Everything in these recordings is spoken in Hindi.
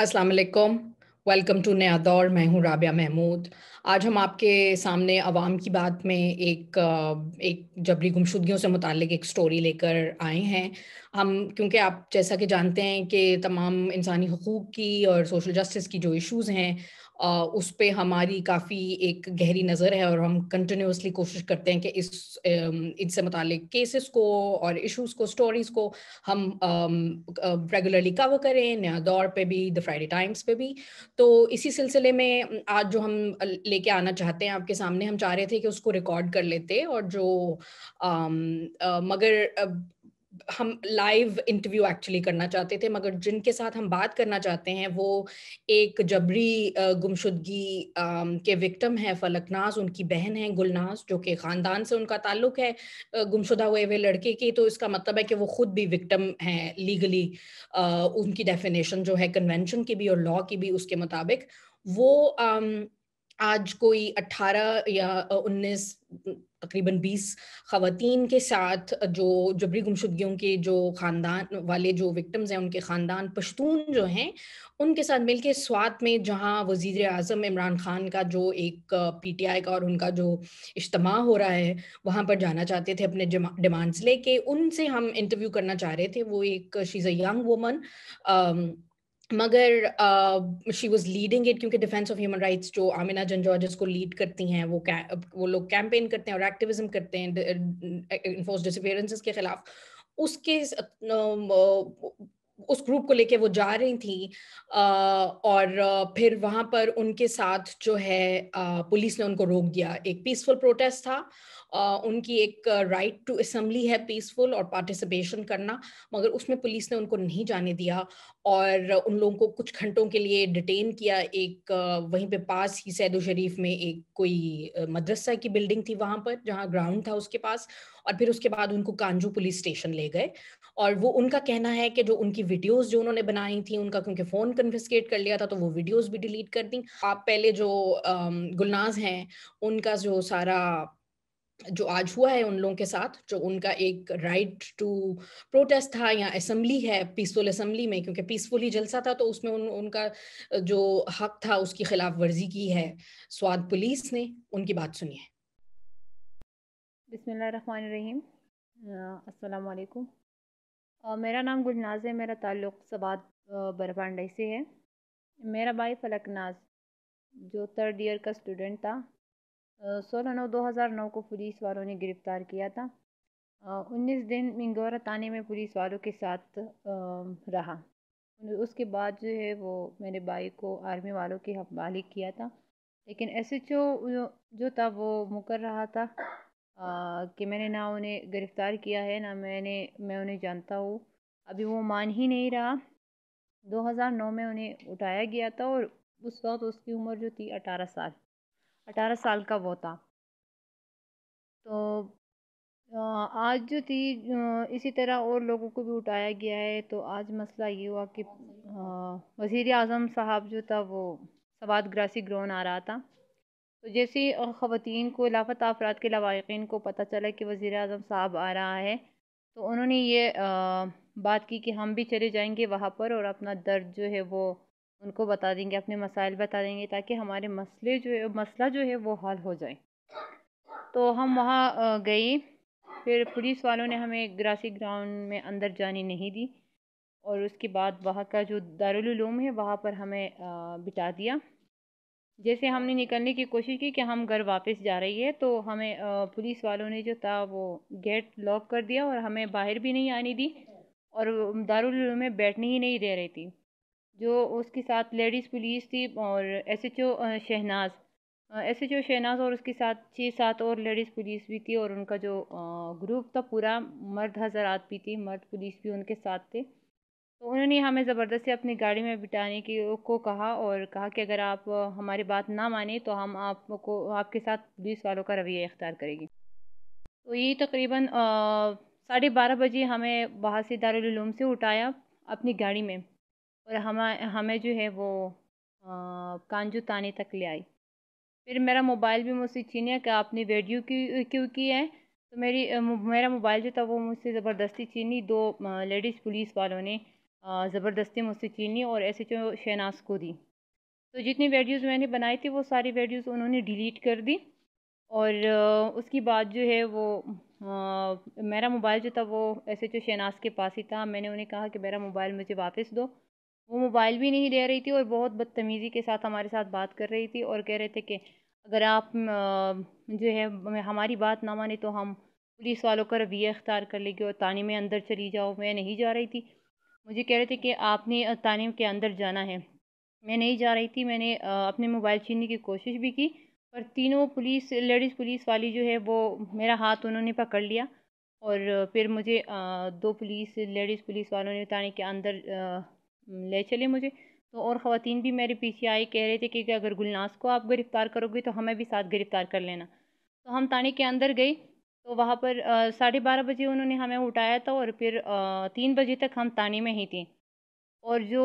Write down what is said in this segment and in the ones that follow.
अस्सलाम वालेकुम वेलकम टू नया दौर मैं हूँ राबिया महमूद आज हम आपके सामने आवाम की बात में एक एक जबरी गुमशुदगियों से मुतक एक स्टोरी लेकर आए हैं हम क्योंकि आप जैसा कि जानते हैं कि तमाम इंसानी हकूक़ की और सोशल जस्टिस की जो इश्यूज़ हैं उस पर हमारी काफ़ी एक गहरी नज़र है और हम कंटिन्यूसली कोशिश करते हैं कि इस इनसे मतलब केसेस को और इशूज़ को स्टोरीज को हम रेगुलरली कवर करें नया दौर पे भी द फ्राइडे टाइम्स पे भी तो इसी सिलसिले में आज जो हम लेके आना चाहते हैं आपके सामने हम चाह रहे थे कि उसको रिकॉर्ड कर लेते और जो आ, आ, मगर हम लाइव इंटरव्यू एक्चुअली करना चाहते थे मगर जिनके साथ हम बात करना चाहते हैं वो एक जबरी गुमशुदगी के विक्टम है फलकनाज उनकी बहन है गुलनाज जो कि ख़ानदान से उनका ताल्लुक है गुमशुदा हुए हुए लड़के की तो इसका मतलब है कि वो खुद भी विक्टम हैं लीगली उनकी डेफिनेशन जो है कन्वेंशन की भी और लॉ की भी उसके मुताबिक वो आज कोई 18 या 19 तकरीबन 20 खातन के साथ जो जबरी गुमशुदगियों के जो ख़ानदान वाले जो विक्टम्स हैं उनके ख़ानदान पश्तून जो हैं उनके साथ मिलके स्वात में जहाँ वजीर अजम इमरान खान का जो एक पी टी आई का और उनका जो इज्तम हो रहा है वहाँ पर जाना चाहते थे अपने डिमांड्स लेके उनसे हम इंटरव्यू करना चाह रहे थे वो एक शीज़ यंग वुमन मगर शी वॉज लीडिंग इट क्योंकि डिफेंस ऑफ ह्यूमन राइट्स जो आमिना जनजॉर्ज को लीड करती हैं वो वो लोग कैंपेन करते हैं और एक्टिविज्म करते हैं इन्फोर्स डिसअपियरेंसेस के खिलाफ उसके उस ग्रुप को लेके वो जा रही थी और फिर वहाँ पर उनके साथ जो है पुलिस ने उनको रोक दिया एक पीसफुल प्रोटेस्ट था उनकी एक राइट टू असम्बली है पीसफुल और पार्टिसिपेशन करना मगर उसमें पुलिस ने उनको नहीं जाने दिया और उन लोगों को कुछ घंटों के लिए डिटेन किया एक वहीं पे पास ही सैदो शरीफ में एक कोई मदरसा की बिल्डिंग थी वहाँ पर जहाँ ग्राउंड था उसके पास और फिर उसके बाद उनको कांजू पुलिस स्टेशन ले गए और वो उनका कहना है कि जो उनकी वीडियोस जो उन्होंने बनाई थी उनका क्योंकि फ़ोन कन्फिस्केट कर लिया था तो वो वीडियोस भी डिलीट कर दी आप पहले जो गुलनाज हैं उनका जो सारा जो आज हुआ है उन लोगों के साथ जो उनका एक राइट टू प्रोटेस्ट था या असम्बली है पीसफुल असम्बली में क्योंकि ही जलसा था तो उसमें उन उनका जो हक था उसकी खिलाफ वर्जी की है स्वाद पुलिस ने उनकी बात सुनी है बिसमीम मेरा नाम गुलनाज है मेरा ताल्लुक सवाद बरपांडई से है मेरा भाई फलकनाज जो थर्ड ईयर का स्टूडेंट था सोलह नौ दो हज़ार नौ को पुलिस वालों ने गिरफ़्तार किया था उन्नीस दिन मिंगोरा थाने में पुलिस वालों के साथ रहा उसके बाद जो है वो मेरे भाई को आर्मी वालों के हवाले किया था लेकिन एस एच ओ जो था वो मुकर रहा था आ, कि मैंने ना उन्हें गिरफ़्तार किया है ना मैंने मैं उन्हें जानता हूँ अभी वो मान ही नहीं रहा 2009 में उन्हें उठाया गया था और उस वक्त उसकी उम्र जो थी 18 साल अठारह साल का वो था तो आज जो थी इसी तरह और लोगों को भी उठाया गया है तो आज मसला ये हुआ कि वज़ी अजम साहब जो था वो सवाद ग्रासी ग्रोन आ रहा था तो जैसे ख़वान को लाफत अफराद के लवाकिन को पता चला कि वज़ी अजम साहब आ रहा है तो उन्होंने ये बात की कि हम भी चले जाएंगे वहाँ पर और अपना दर्द जो है वो उनको बता देंगे अपने मसाइल बता देंगे ताकि हमारे मसले जो है मसला जो है वो हल हो जाए तो हम वहाँ गई फिर पुलिस वालों ने हमें ग्रासी ग्राउंड में अंदर जाने नहीं दी और उसके बाद वहाँ का जो दारुलूम है वहाँ पर हमें बिठा दिया जैसे हमने निकलने की कोशिश की कि हम घर वापस जा रही है तो हमें पुलिस वालों ने जो था वो गेट लॉक कर दिया और हमें बाहर भी नहीं आने दी और दारुल में बैठने ही नहीं दे रही थी जो उसके साथ लेडीज़ पुलिस थी और S H O Shahnaz S H O Shahnaz और उसके साथ छः सात और लेडीज़ पुलिस भी थी और उनका जो ग्रुप था पूरा मर्द हजरात भी थी मर्द पुलिस भी उनके साथ थे तो उन्होंने हमें ज़बरदस्ती अपनी गाड़ी में बिठाने की को कहा और कहा कि अगर आप हमारी बात ना माने तो हम आपको आपके साथ पुलिस वालों का रवैया इख्तियार करेंगे तो ये तकरीबन साढ़े बारह बजे हमें बाहर से दारुलूम से उठाया अपनी गाड़ी में और हम हमें जो है वो कांजू तानी तक ले आई फिर मेरा मोबाइल भी मुझसे छीनिया कि आपने वीडियो क्यों क्यों की है तो मेरी मेरा मोबाइल जो था वो मुझसे ज़बरदस्ती छीनी दो लेडीज़ पुलिस वालों ने ज़बरदस्ती मुझसे छीनी और एस एच ओ शहनाज को दी तो जितनी वीडियोस मैंने बनाई थी वो सारी वीडियोस उन्होंने डिलीट कर दी और उसके बाद जो है वो आ, मेरा मोबाइल जो था वो एस एच ओ शहनाज के पास ही था मैंने उन्हें कहा कि मेरा मोबाइल मुझे वापस दो वो मोबाइल भी नहीं दे रही थी और बहुत बदतमीज़ी के साथ हमारे साथ बात कर रही थी और कह रहे थे कि अगर आप जो है हमारी बात ना माने तो हम पुलिस वालों का रवैया अख्तियार कर लेंगे और ताने में अंदर चली जाओ मैं नहीं जा रही थी मुझे कह रहे थे कि आपने ताने के अंदर जाना है मैं नहीं जा रही थी मैंने अपने मोबाइल छीनने की कोशिश भी की पर तीनों पुलिस लेडीज़ पुलिस वाली जो है वो मेरा हाथ उन्होंने पकड़ लिया और फिर मुझे दो पुलिस लेडीज़ पुलिस वालों ने ताने के अंदर ले चले मुझे तो और ख़वान भी मेरे पीछे आई कह रहे थे कि अगर गुलनास को आप गिरफ़्तार करोगे तो हमें भी साथ गिरफ़्तार कर लेना तो हम ताने के अंदर गई तो वहाँ पर साढ़े बारह बजे उन्होंने हमें उठाया था और फिर आ, तीन बजे तक हम ताने में ही थे और जो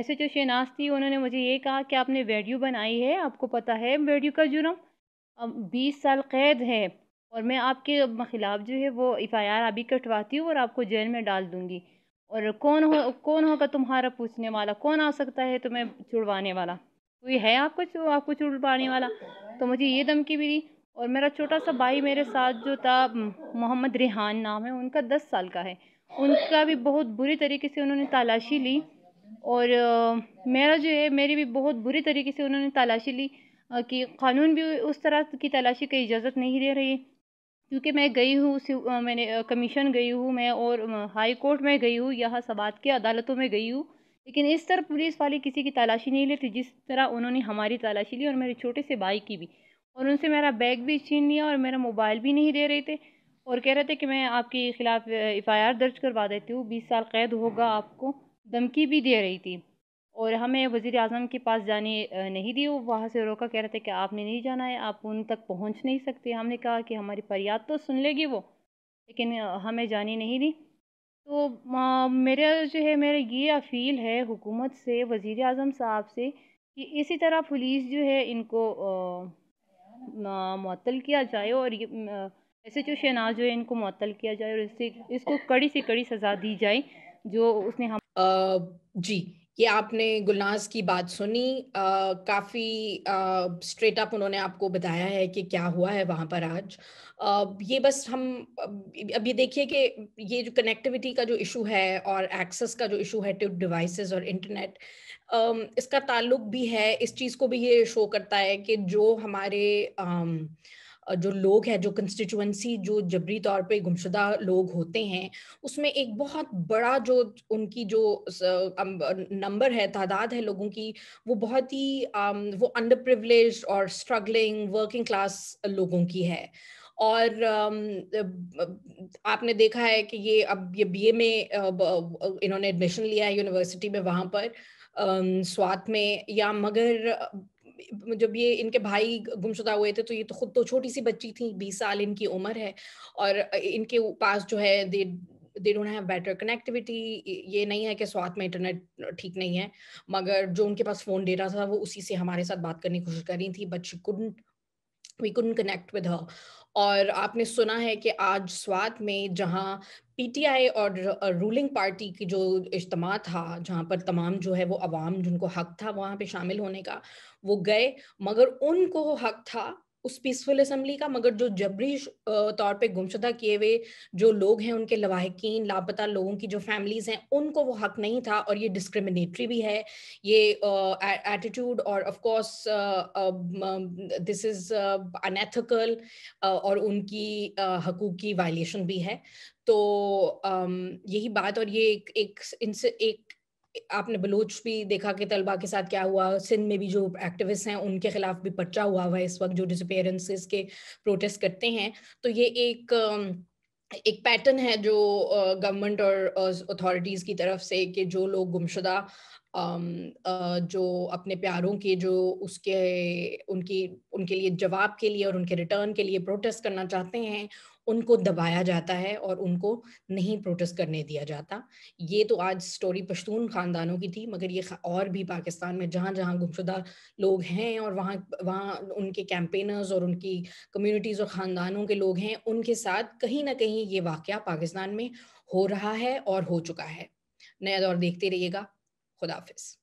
ऐसे जो शहनाज थी उन्होंने मुझे ये कहा कि आपने वीडियो बनाई है आपको पता है वीडियो का जुर्म अब बीस साल कैद है और मैं आपके ख़िलाफ़ जो है वो एफ आई आर अभी कटवाती हूँ और आपको जेल में डाल दूँगी और कौन हो कौन होगा तुम्हारा पूछने वाला कौन आ सकता है तुम्हें छुड़वाने वाला कोई है आपको आपको छुड़वाने वाला तो मुझे ये धमकी भी दी और मेरा छोटा सा भाई मेरे साथ जो था मोहम्मद रिहान नाम है उनका दस साल का है उनका भी बहुत बुरी तरीके से उन्होंने तलाशी ली और आ, मेरा जो है मेरी भी बहुत बुरी तरीके से उन्होंने तलाशी ली आ, कि कानून भी उस तरह की तलाशी की इजाज़त नहीं दे रही क्योंकि मैं गई हूँ मैंने कमीशन गई हूँ मैं और हाई कोर्ट में गई हूँ यहाँ सवाद के अदालतों में गई हूँ लेकिन इस तरह पुलिस वाले किसी की तलाशी नहीं लेते जिस तरह उन्होंने हमारी तलाशी ली और मेरे छोटे से भाई की भी और उनसे मेरा बैग भी छीन लिया और मेरा मोबाइल भी नहीं दे रहे थे और कह रहे थे कि मैं आपके ख़िलाफ़ एफ आई आर दर्ज करवा देती हूँ बीस साल कैद होगा आपको धमकी भी दे रही थी और हमें वज़ी अजम के पास जाने नहीं दी वो वहाँ से रोका कह रहे थे कि आपने नहीं जाना है आप उन तक पहुँच नहीं सकते हमने कहा कि हमारी फरियाद तो सुन लेगी वो लेकिन हमें जाने नहीं दी तो मेरा जो है मेरा ये अपील है हुकूमत से वज़ी अजम साहब से कि इसी तरह पुलिस जो है इनको मअल किया जाए और ऐसे जो शहनाज जो है इनको मअल किया जाए और इससे इसको कड़ी से कड़ी सज़ा दी जाए जो उसने हम आ, जी ये आपने गुलनाज की बात सुनी आ, काफ़ी स्ट्रेट अप उन्होंने आपको बताया है कि क्या हुआ है वहाँ पर आज आ, ये बस हम अब ये देखिए कि ये जो कनेक्टिविटी का जो इशू है और एक्सेस का जो इशू है टू डिवाइसेस और इंटरनेट इसका ताल्लुक भी है इस चीज़ को भी ये शो करता है कि जो हमारे आ, जो लोग हैं जो कंस्टिट्यूंसी जो जबरी तौर पे गुमशुदा लोग होते हैं उसमें एक बहुत बड़ा जो उनकी जो नंबर है तादाद है लोगों की वो बहुत ही वो अंडर प्रिवलेज और स्ट्रगलिंग वर्किंग क्लास लोगों की है और आपने देखा है कि ये अब ये बीए में इन्होंने एडमिशन लिया है यूनिवर्सिटी में वहाँ पर स्वात में या मगर जब ये इनके भाई गुमशुदा हुए थे तो ये तो खुद तो छोटी सी बच्ची थी बीस साल इनकी उम्र है और इनके पास जो है they they don't have better connectivity ये नहीं है कि स्वाद में इंटरनेट ठीक नहीं है मगर जो उनके पास फ़ोन डेटा था वो उसी से हमारे साथ बात करने की कोशिश कर रही थी but she couldn't we couldn't connect with her और आपने सुना है कि आज स्वात में जहाँ पीटीआई और रूलिंग पार्टी की जो इज्तम था जहाँ पर तमाम जो है वो आवाम जिनको हक था वहाँ पे शामिल होने का वो गए मगर उनको हक था उस पीसफुल असम्बली का मगर जो जबरी तौर पे गुमशुदा किए हुए जो लोग हैं उनके लवाहकिन लापता लोगों की जो फैमिलीज हैं उनको वो हक नहीं था और ये डिस्क्रिमिनेटरी भी है ये एटीट्यूड और of course this is unethical और उनकी uh, हकूक की वायलेशन भी है तो um, यही बात और ये एक एक एक, एक आपने बलोच भी देखा कि तलबा के साथ क्या हुआ सिंध में भी जो एक्टिविस्ट हैं उनके खिलाफ भी पर्चा हुआ हुआ है इस वक्त जो डिसपेरेंसेस के प्रोटेस्ट करते हैं तो ये एक एक पैटर्न है जो गवर्नमेंट और अथॉरिटीज़ की तरफ से कि जो लोग गुमशुदा जो अपने प्यारों के जो उसके उनकी उनके लिए जवाब के लिए और उनके रिटर्न के लिए प्रोटेस्ट करना चाहते हैं उनको दबाया जाता है और उनको नहीं प्रोटेस्ट करने दिया जाता ये तो आज स्टोरी पश्तून ख़ानदानों की थी मगर ये और भी पाकिस्तान में जहाँ जहाँ गुमशुदा लोग हैं और वहाँ वहाँ उनके कैंपेनर्स और उनकी कम्युनिटीज़ और ख़ानदानों के लोग हैं उनके साथ कहीं ना कहीं ये वाक़ पाकिस्तान में हो रहा है और हो चुका है नया दौर देखते रहिएगा خداحافظ